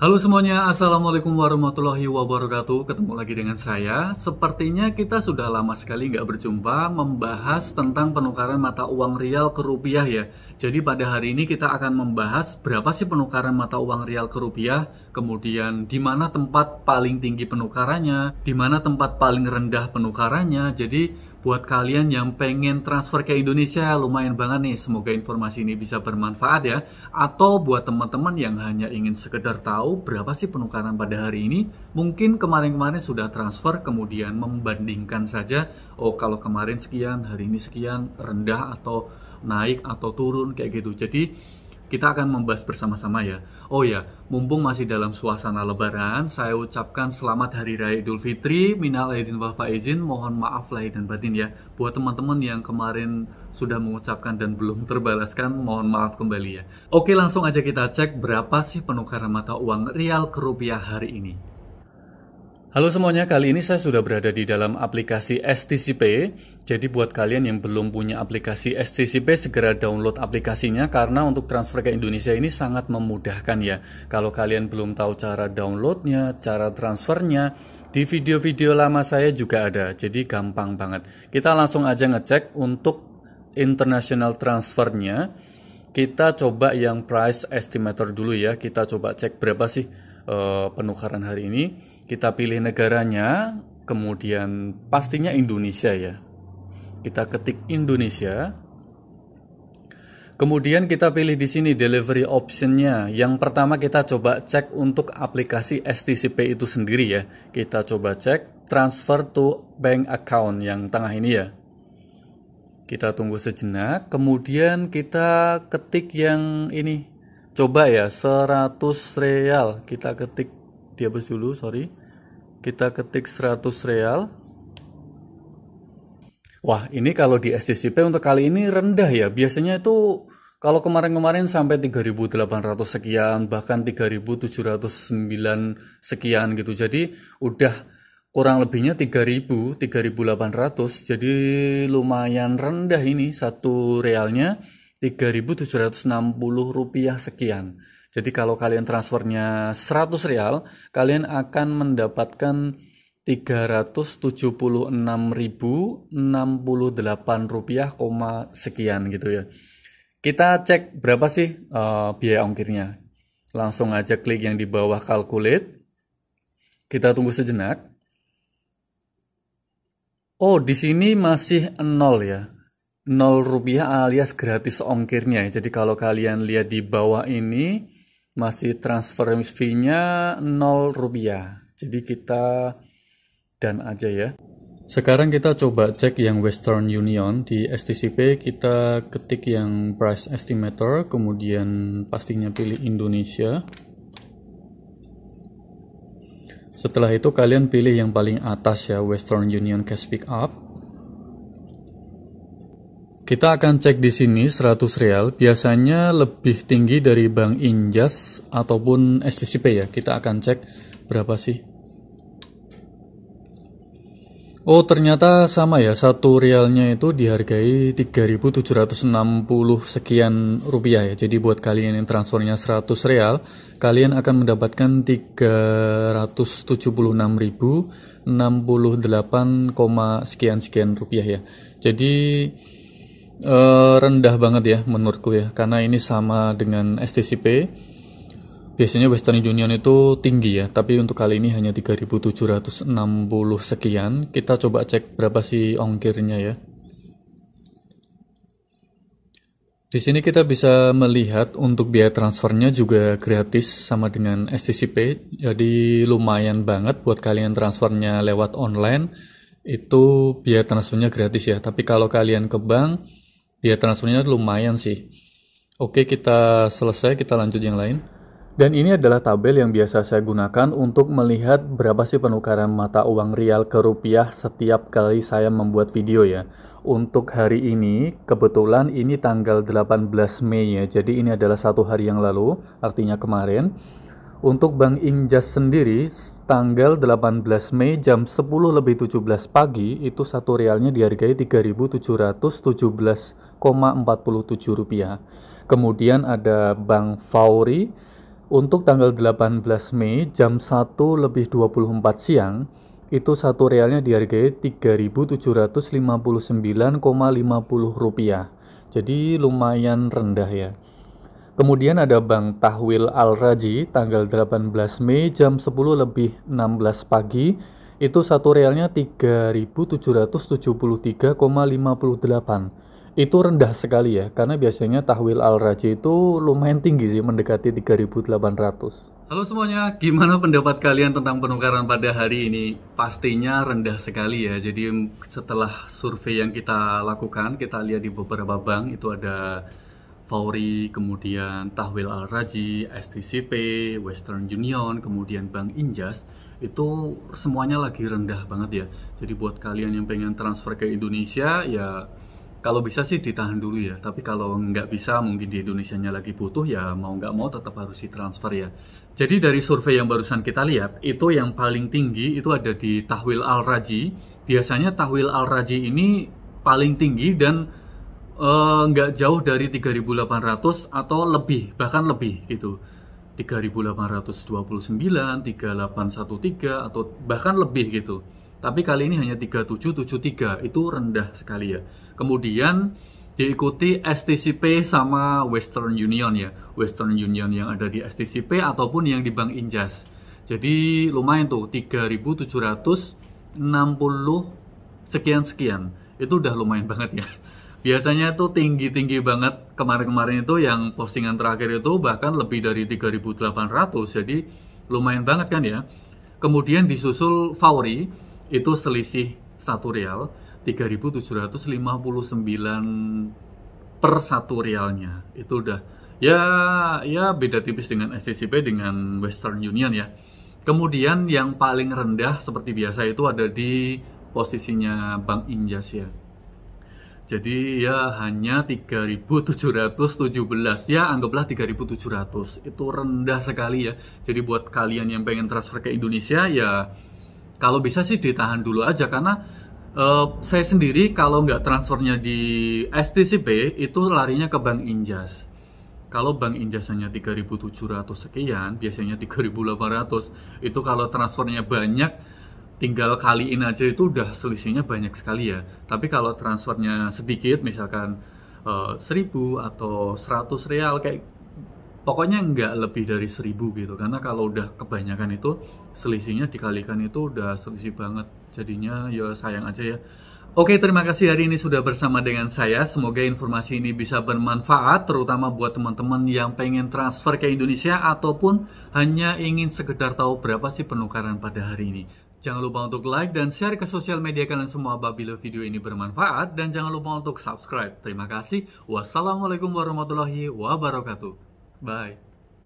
Halo semuanya, Assalamualaikum warahmatullahi wabarakatuh Ketemu lagi dengan saya Sepertinya kita sudah lama sekali nggak berjumpa Membahas tentang penukaran mata uang rial ke rupiah ya Jadi pada hari ini kita akan membahas Berapa sih penukaran mata uang rial ke rupiah Kemudian di mana tempat paling tinggi penukarannya di mana tempat paling rendah penukarannya Jadi buat kalian yang pengen transfer ke Indonesia lumayan banget nih semoga informasi ini bisa bermanfaat ya atau buat teman-teman yang hanya ingin sekedar tahu berapa sih penukaran pada hari ini mungkin kemarin-kemarin sudah transfer kemudian membandingkan saja oh kalau kemarin sekian hari ini sekian rendah atau naik atau turun kayak gitu jadi kita akan membahas bersama-sama ya. Oh ya, mumpung masih dalam suasana lebaran, saya ucapkan selamat Hari Raya Idul Fitri, minal aidin wal izin, mohon maaf lahir dan batin ya. Buat teman-teman yang kemarin sudah mengucapkan dan belum terbalaskan, mohon maaf kembali ya. Oke, langsung aja kita cek berapa sih penukaran mata uang rial ke rupiah hari ini. Halo semuanya, kali ini saya sudah berada di dalam aplikasi STCP. Jadi buat kalian yang belum punya aplikasi STCP, segera download aplikasinya karena untuk transfer ke Indonesia ini sangat memudahkan ya. Kalau kalian belum tahu cara downloadnya, cara transfernya, di video-video lama saya juga ada, jadi gampang banget. Kita langsung aja ngecek untuk international transfernya. Kita coba yang price estimator dulu ya, kita coba cek berapa sih uh, penukaran hari ini. Kita pilih negaranya, kemudian pastinya Indonesia ya. Kita ketik Indonesia. Kemudian kita pilih di sini delivery optionnya. Yang pertama kita coba cek untuk aplikasi STCP itu sendiri ya. Kita coba cek transfer to bank account yang tengah ini ya. Kita tunggu sejenak. Kemudian kita ketik yang ini. Coba ya 100 real. Kita ketik dihapus dulu, sorry kita ketik 100 real wah ini kalau di SDCP untuk kali ini rendah ya biasanya itu kalau kemarin-kemarin sampai 3.800 sekian bahkan 3.709 sekian gitu jadi udah kurang lebihnya 3000 3800 jadi lumayan rendah ini satu realnya 3760 rupiah sekian jadi kalau kalian transfernya 100 real, kalian akan mendapatkan 376.068 rupiah, koma sekian gitu ya. Kita cek berapa sih uh, biaya ongkirnya. Langsung aja klik yang di bawah calculate. Kita tunggu sejenak. Oh, di sini masih 0 ya. 0 rupiah alias gratis ongkirnya. Jadi kalau kalian lihat di bawah ini masih transfer fee-nya 0 rupiah. Jadi kita dan aja ya. Sekarang kita coba cek yang Western Union di STCP kita ketik yang price estimator kemudian pastinya pilih Indonesia. Setelah itu kalian pilih yang paling atas ya Western Union Cash Pick Up kita akan cek di sini 100 real biasanya lebih tinggi dari Bank Injas ataupun STCP ya. Kita akan cek berapa sih. Oh ternyata sama ya satu realnya itu dihargai 3.760 sekian rupiah ya Jadi buat kalian yang transfernya 100 real Kalian akan mendapatkan 376.000 68, sekian-sekian rupiah ya Jadi Eh, rendah banget ya menurutku ya karena ini sama dengan STCP biasanya Western Union itu tinggi ya tapi untuk kali ini hanya 3760 sekian kita coba cek berapa sih ongkirnya ya di sini kita bisa melihat untuk biaya transfernya juga gratis sama dengan STCP jadi lumayan banget buat kalian transfernya lewat online itu biaya transfernya gratis ya tapi kalau kalian ke bank dia ya, transfernya lumayan sih. Oke, kita selesai, kita lanjut yang lain. Dan ini adalah tabel yang biasa saya gunakan untuk melihat berapa sih penukaran mata uang rial ke rupiah setiap kali saya membuat video ya. Untuk hari ini, kebetulan ini tanggal 18 Mei ya, jadi ini adalah satu hari yang lalu, artinya kemarin. Untuk Bank Injas sendiri, tanggal 18 Mei jam 10 lebih 17 pagi itu satu realnya dihargai 3.717,47 rupiah. Kemudian ada Bank Fauri untuk tanggal 18 Mei jam 1 lebih 24 siang itu satu realnya dihargai 3.759,50 rupiah. Jadi lumayan rendah ya. Kemudian ada Bank Tahwil Al-Raji tanggal 18 Mei jam 10 lebih 16 pagi itu satu realnya 3.773,58 itu rendah sekali ya karena biasanya tahwil al-raji itu lumayan tinggi sih mendekati 3.800 Halo semuanya, gimana pendapat kalian tentang penukaran pada hari ini? Pastinya rendah sekali ya, jadi setelah survei yang kita lakukan, kita lihat di beberapa bank itu ada Fauri, kemudian Tahwil Al-Raji, STCP, Western Union, kemudian Bank Injas itu semuanya lagi rendah banget ya. Jadi buat kalian yang pengen transfer ke Indonesia ya kalau bisa sih ditahan dulu ya. Tapi kalau nggak bisa mungkin di Indonesia-nya lagi butuh ya mau nggak mau tetap harus ditransfer ya. Jadi dari survei yang barusan kita lihat itu yang paling tinggi itu ada di Tahwil Al-Raji. Biasanya Tahwil Al-Raji ini paling tinggi dan uh, jauh dari 3.800 atau lebih bahkan lebih gitu 3.829 3813 atau bahkan lebih gitu tapi kali ini hanya 3773 itu rendah sekali ya kemudian diikuti STCP sama Western Union ya Western Union yang ada di STCP ataupun yang di Bank Injas jadi lumayan tuh 3760 sekian sekian itu udah lumayan banget ya biasanya itu tinggi-tinggi banget kemarin-kemarin itu yang postingan terakhir itu bahkan lebih dari 3.800 jadi lumayan banget kan ya kemudian disusul Fauri itu selisih satu real 3.759 per satu realnya itu udah ya ya beda tipis dengan SCCP dengan Western Union ya kemudian yang paling rendah seperti biasa itu ada di posisinya Bank Injas ya jadi ya hanya 3717 ya anggaplah 3700 itu rendah sekali ya. Jadi buat kalian yang pengen transfer ke Indonesia ya kalau bisa sih ditahan dulu aja karena uh, saya sendiri kalau nggak transfernya di STCP itu larinya ke Bank Injas. Kalau Bank Injas hanya 3700 sekian, biasanya 3800 itu kalau transfernya banyak tinggal kaliin aja itu udah selisihnya banyak sekali ya tapi kalau transfernya sedikit misalkan uh, eh, 1000 atau 100 real kayak pokoknya nggak lebih dari 1000 gitu karena kalau udah kebanyakan itu selisihnya dikalikan itu udah selisih banget jadinya ya sayang aja ya Oke, terima kasih hari ini sudah bersama dengan saya. Semoga informasi ini bisa bermanfaat, terutama buat teman-teman yang pengen transfer ke Indonesia ataupun hanya ingin sekedar tahu berapa sih penukaran pada hari ini. Jangan lupa untuk like dan share ke sosial media kalian semua apabila video ini bermanfaat dan jangan lupa untuk subscribe. Terima kasih. Wassalamualaikum warahmatullahi wabarakatuh. Bye.